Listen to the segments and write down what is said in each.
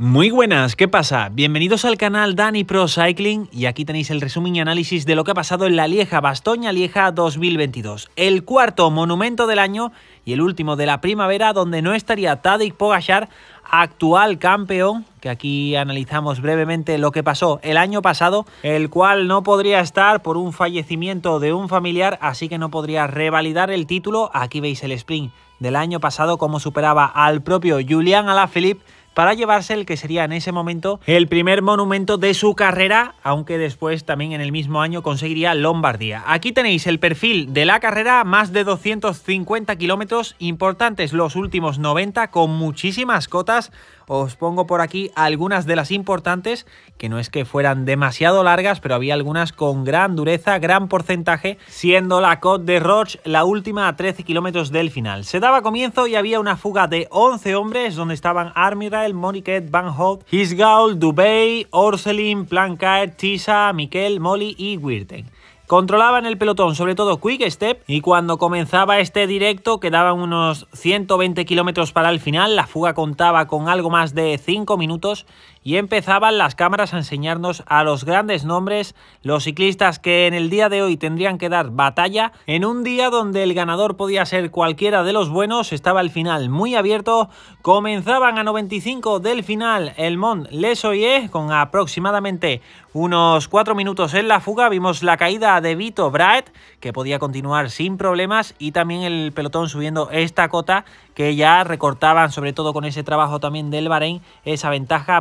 Muy buenas, ¿qué pasa? Bienvenidos al canal Dani Pro Cycling y aquí tenéis el resumen y análisis de lo que ha pasado en la Lieja Bastoña Lieja 2022, el cuarto monumento del año y el último de la primavera donde no estaría Tadej Pogachar, actual campeón, que aquí analizamos brevemente lo que pasó el año pasado, el cual no podría estar por un fallecimiento de un familiar, así que no podría revalidar el título. Aquí veis el sprint del año pasado, como superaba al propio Julián Alaphilippe para llevarse el que sería en ese momento el primer monumento de su carrera, aunque después también en el mismo año conseguiría Lombardía. Aquí tenéis el perfil de la carrera, más de 250 kilómetros, importantes los últimos 90 con muchísimas cotas, os pongo por aquí algunas de las importantes, que no es que fueran demasiado largas, pero había algunas con gran dureza, gran porcentaje, siendo la Côte de Roche la última a 13 kilómetros del final. Se daba comienzo y había una fuga de 11 hombres donde estaban Ride. Moniquet, Van Hout, Hisgaul, Dubai, Orselin, Plancaer, Tisa, Miquel, Molly y Wirten. Controlaban el pelotón, sobre todo Quick Step, y cuando comenzaba este directo quedaban unos 120 kilómetros para el final, la fuga contaba con algo más de 5 minutos y empezaban las cámaras a enseñarnos a los grandes nombres, los ciclistas que en el día de hoy tendrían que dar batalla. En un día donde el ganador podía ser cualquiera de los buenos, estaba el final muy abierto. Comenzaban a 95 del final el Mont Lesoyer con aproximadamente unos 4 minutos en la fuga. Vimos la caída de Vito bright que podía continuar sin problemas, y también el pelotón subiendo esta cota que ya recortaban, sobre todo con ese trabajo también del Bahrein, esa ventaja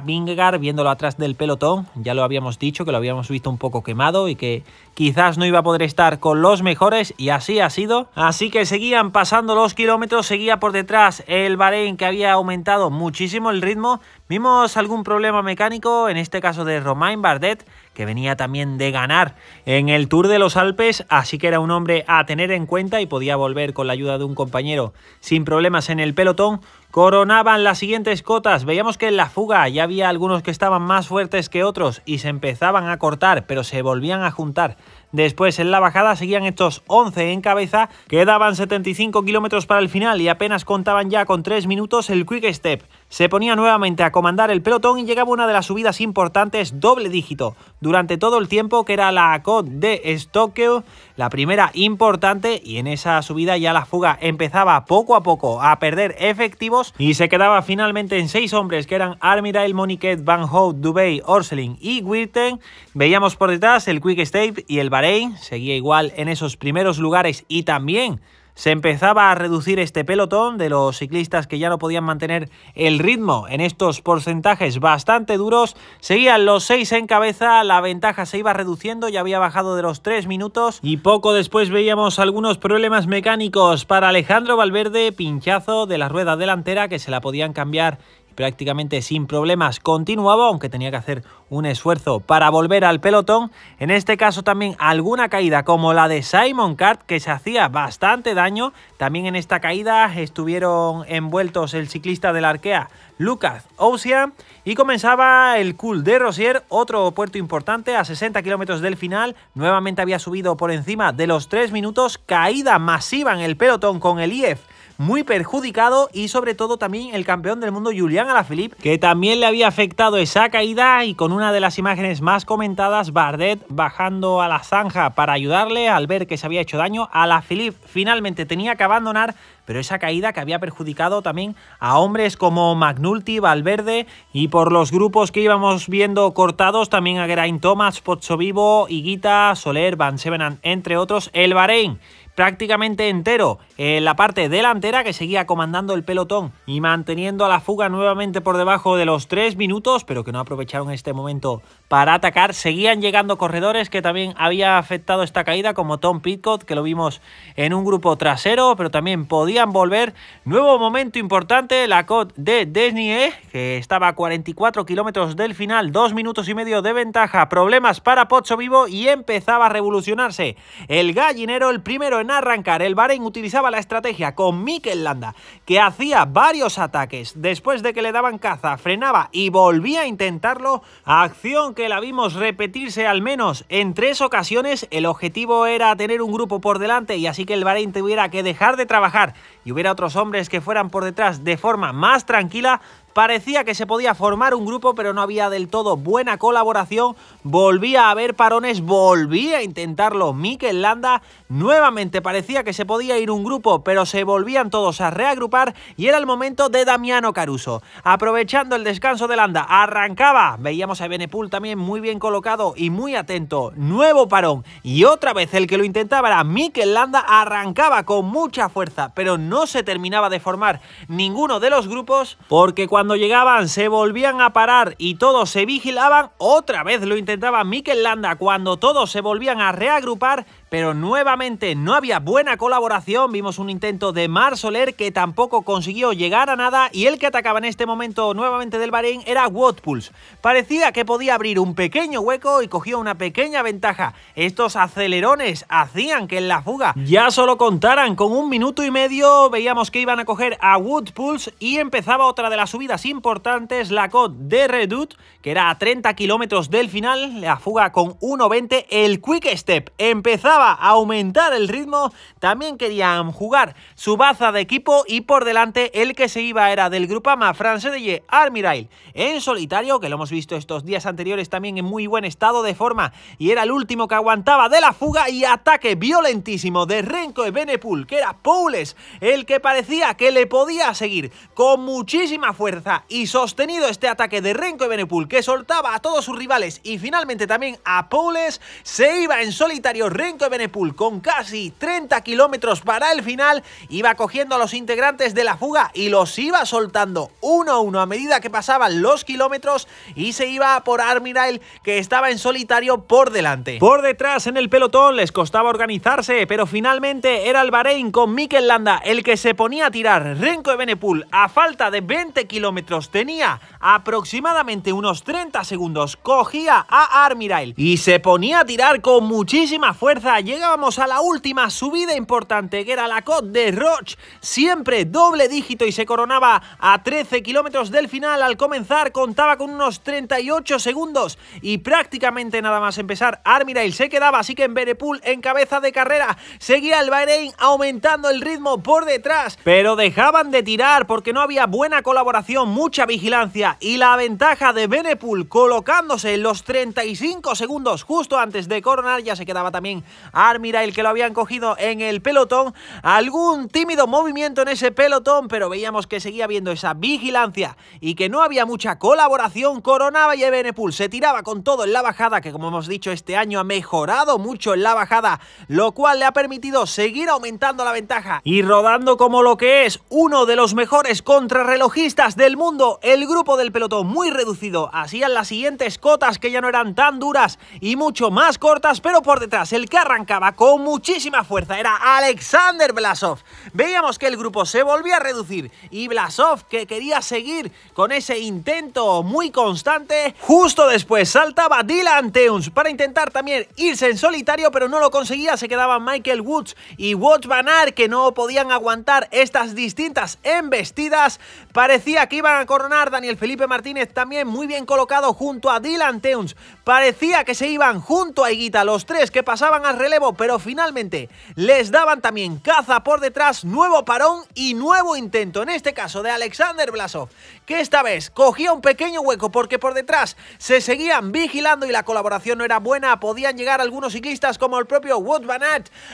viéndolo atrás del pelotón. Ya lo habíamos dicho, que lo habíamos visto un poco quemado y que quizás no iba a poder estar con los mejores y así ha sido. Así que seguían pasando los kilómetros, seguía por detrás el Bahrein que había aumentado muchísimo el ritmo. Vimos algún problema mecánico, en este caso de Romain Bardet, que venía también de ganar en el Tour de los Alpes, así que era un hombre a tener en cuenta y podía volver con la ayuda de un compañero sin problemas en el pelotón coronaban las siguientes cotas. Veíamos que en la fuga ya había algunos que estaban más fuertes que otros y se empezaban a cortar, pero se volvían a juntar. Después en la bajada seguían estos 11 en cabeza, quedaban 75 kilómetros para el final y apenas contaban ya con 3 minutos el Quick Step. Se ponía nuevamente a comandar el pelotón y llegaba una de las subidas importantes doble dígito. Durante todo el tiempo que era la ACOD de Stoke. La primera importante y en esa subida ya la fuga empezaba poco a poco a perder efectivos y se quedaba finalmente en seis hombres que eran Armirail, Moniquet, Van Hout, Dubey, Orseling y Wirten. Veíamos por detrás el Quick State y el Bahrein, seguía igual en esos primeros lugares y también se empezaba a reducir este pelotón de los ciclistas que ya no podían mantener el ritmo en estos porcentajes bastante duros. Seguían los seis en cabeza, la ventaja se iba reduciendo, ya había bajado de los tres minutos y poco después veíamos algunos problemas mecánicos para Alejandro Valverde, pinchazo de la rueda delantera que se la podían cambiar prácticamente sin problemas continuaba, aunque tenía que hacer un esfuerzo para volver al pelotón. En este caso también alguna caída como la de Simon Cart, que se hacía bastante daño. También en esta caída estuvieron envueltos el ciclista de la Arkea, Lucas Osia. Y comenzaba el Cool de Rosier, otro puerto importante, a 60 kilómetros del final. Nuevamente había subido por encima de los 3 minutos, caída masiva en el pelotón con el IEF muy perjudicado y sobre todo también el campeón del mundo Julián Alaphilippe, que también le había afectado esa caída y con una de las imágenes más comentadas, Bardet bajando a la zanja para ayudarle al ver que se había hecho daño. Alaphilippe finalmente tenía que abandonar, pero esa caída que había perjudicado también a hombres como Magnulti, Valverde y por los grupos que íbamos viendo cortados también a Geraint Thomas, Vivo, Higuita, Soler, Van Sevenan, entre otros, el Bahrein prácticamente entero en la parte delantera que seguía comandando el pelotón y manteniendo a la fuga nuevamente por debajo de los 3 minutos, pero que no aprovecharon este momento para atacar. Seguían llegando corredores que también había afectado esta caída, como Tom Pitcott, que lo vimos en un grupo trasero, pero también podían volver. Nuevo momento importante, la COT de Desnier, que estaba a 44 kilómetros del final, 2 minutos y medio de ventaja, problemas para pocho Vivo y empezaba a revolucionarse. El gallinero, el primero en arrancar, el Bahrein utilizaba la estrategia con Mikel Landa, que hacía varios ataques después de que le daban caza, frenaba y volvía a intentarlo, acción que la vimos repetirse al menos en tres ocasiones, el objetivo era tener un grupo por delante y así que el Bahrein tuviera que dejar de trabajar y hubiera otros hombres que fueran por detrás de forma más tranquila, Parecía que se podía formar un grupo, pero no había del todo buena colaboración. Volvía a haber parones, volvía a intentarlo Mikel Landa. Nuevamente parecía que se podía ir un grupo, pero se volvían todos a reagrupar y era el momento de Damiano Caruso. Aprovechando el descanso de Landa, arrancaba. Veíamos a Benepul también muy bien colocado y muy atento. Nuevo parón y otra vez el que lo intentaba era Mikel Landa. Arrancaba con mucha fuerza, pero no se terminaba de formar ninguno de los grupos porque cuando cuando llegaban se volvían a parar y todos se vigilaban, otra vez lo intentaba Mikel Landa cuando todos se volvían a reagrupar, pero nuevamente no había buena colaboración, vimos un intento de Mar Soler que tampoco consiguió llegar a nada y el que atacaba en este momento nuevamente del Bahrein era woodpools Parecía que podía abrir un pequeño hueco y cogía una pequeña ventaja. Estos acelerones hacían que en la fuga ya solo contaran con un minuto y medio, veíamos que iban a coger a Woodpulse y empezaba otra de las subidas importantes, la Côte de Redut, que era a 30 kilómetros del final, la fuga con 1.20, el Quick Step empezaba a aumentar el ritmo, también querían jugar su baza de equipo y por delante el que se iba era del grupo de de Armirail en solitario, que lo hemos visto estos días anteriores también en muy buen estado de forma y era el último que aguantaba de la fuga y ataque violentísimo de Renko de Benepul, que era Poules el que parecía que le podía seguir con muchísima fuerza y sostenido este ataque de Renko y Benepul que soltaba a todos sus rivales y finalmente también a Poules, se iba en solitario Renko Benepool con casi 30 kilómetros para el final iba cogiendo a los integrantes de la fuga y los iba soltando uno a uno a medida que pasaban los kilómetros y se iba por Armirail que estaba en solitario por delante. Por detrás en el pelotón les costaba organizarse pero finalmente era el Bahrein con Mikel Landa el que se ponía a tirar. Renko de Benepul a falta de 20 kilómetros tenía aproximadamente unos 30 segundos, cogía a Armirail y se ponía a tirar con muchísima fuerza llegábamos a la última subida importante que era la Côte de Roche, siempre doble dígito y se coronaba a 13 kilómetros del final al comenzar, contaba con unos 38 segundos y prácticamente nada más empezar Armirail se quedaba, así que en Benepool en cabeza de carrera, seguía el Bahrein aumentando el ritmo por detrás, pero dejaban de tirar porque no había buena colaboración, mucha vigilancia y la ventaja de Benepool colocándose en los 35 segundos justo antes de coronar ya se quedaba también Armira, ah, el que lo habían cogido en el pelotón. Algún tímido movimiento en ese pelotón, pero veíamos que seguía habiendo esa vigilancia y que no había mucha colaboración. Coronaba y Ebenepul se tiraba con todo en la bajada, que como hemos dicho este año ha mejorado mucho en la bajada, lo cual le ha permitido seguir aumentando la ventaja y rodando como lo que es uno de los mejores contrarrelojistas del mundo. El grupo del pelotón muy reducido hacían las siguientes cotas que ya no eran tan duras y mucho más cortas, pero por detrás el carra arrancaba con muchísima fuerza era Alexander Blasov. Veíamos que el grupo se volvía a reducir y Blasov, que quería seguir con ese intento muy constante, justo después saltaba Dylan Teuns para intentar también irse en solitario, pero no lo conseguía. Se quedaban Michael Woods y Watch Van que no podían aguantar estas distintas embestidas. Parecía que iban a coronar Daniel Felipe Martínez también muy bien colocado junto a Dylan Teuns. Parecía que se iban junto a Higuita los tres que pasaban alrededor pero finalmente les daban también caza por detrás, nuevo parón y nuevo intento, en este caso de Alexander Blasov, que esta vez cogía un pequeño hueco porque por detrás se seguían vigilando y la colaboración no era buena, podían llegar algunos ciclistas como el propio Wood Van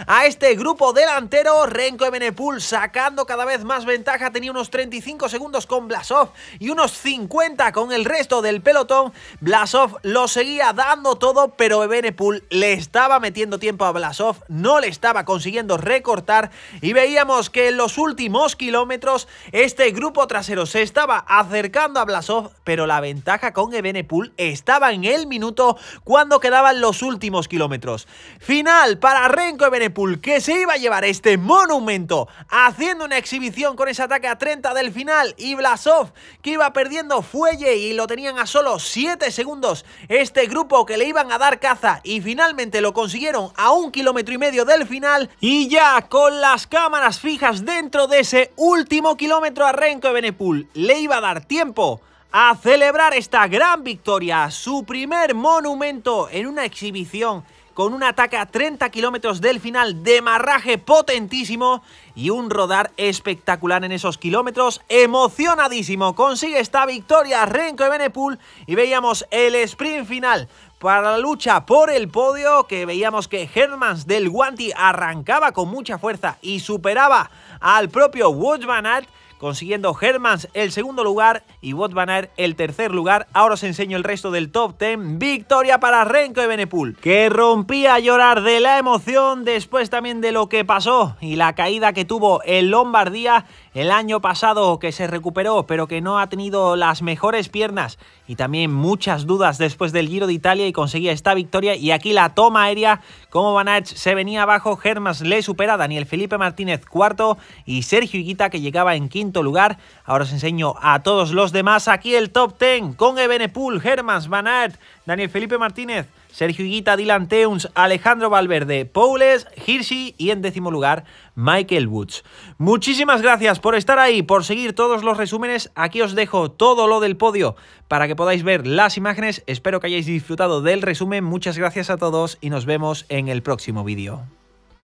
a este grupo delantero, Renko Ebenepoel sacando cada vez más ventaja, tenía unos 35 segundos con Blasov y unos 50 con el resto del pelotón, Blasov lo seguía dando todo, pero Ebenepoel le estaba metiendo tiempo a Blasov no le estaba consiguiendo recortar y veíamos que en los últimos kilómetros este grupo trasero se estaba acercando a Blasov, pero la ventaja con Ebenepool estaba en el minuto cuando quedaban los últimos kilómetros. Final para Renko Ebenepool que se iba a llevar este monumento haciendo una exhibición con ese ataque a 30 del final y Blasov que iba perdiendo fuelle y lo tenían a solo 7 segundos este grupo que le iban a dar caza y finalmente lo consiguieron a un kilómetro y medio del final y ya con las cámaras fijas dentro de ese último kilómetro a Renko de le iba a dar tiempo a celebrar esta gran victoria, su primer monumento en una exhibición con un ataque a 30 kilómetros del final, de marraje potentísimo y un rodar espectacular en esos kilómetros, emocionadísimo, consigue esta victoria Renko de y veíamos el sprint final para la lucha por el podio que veíamos que Hermans del Guanti arrancaba con mucha fuerza y superaba al propio Wout consiguiendo Hermans el segundo lugar y Wout Van el tercer lugar. Ahora os enseño el resto del top 10. Victoria para Renko y Benepool, que rompía a llorar de la emoción después también de lo que pasó y la caída que tuvo el Lombardía el año pasado que se recuperó pero que no ha tenido las mejores piernas y también muchas dudas después del Giro de Italia y conseguía esta victoria y aquí la toma aérea como Van se venía abajo, Germas le supera, Daniel Felipe Martínez cuarto y Sergio Higuita que llegaba en quinto lugar. Ahora os enseño a todos los demás aquí el top 10 con Ebenepool, Germas, Van Daniel Felipe Martínez, Sergio Higuita, Dylan Teuns, Alejandro Valverde, Poules, Hirsi y en décimo lugar Michael Woods. Muchísimas gracias por estar ahí, por seguir todos los resúmenes. Aquí os dejo todo lo del podio para que podáis ver las imágenes. Espero que hayáis disfrutado del resumen. Muchas gracias a todos y nos vemos en el próximo vídeo.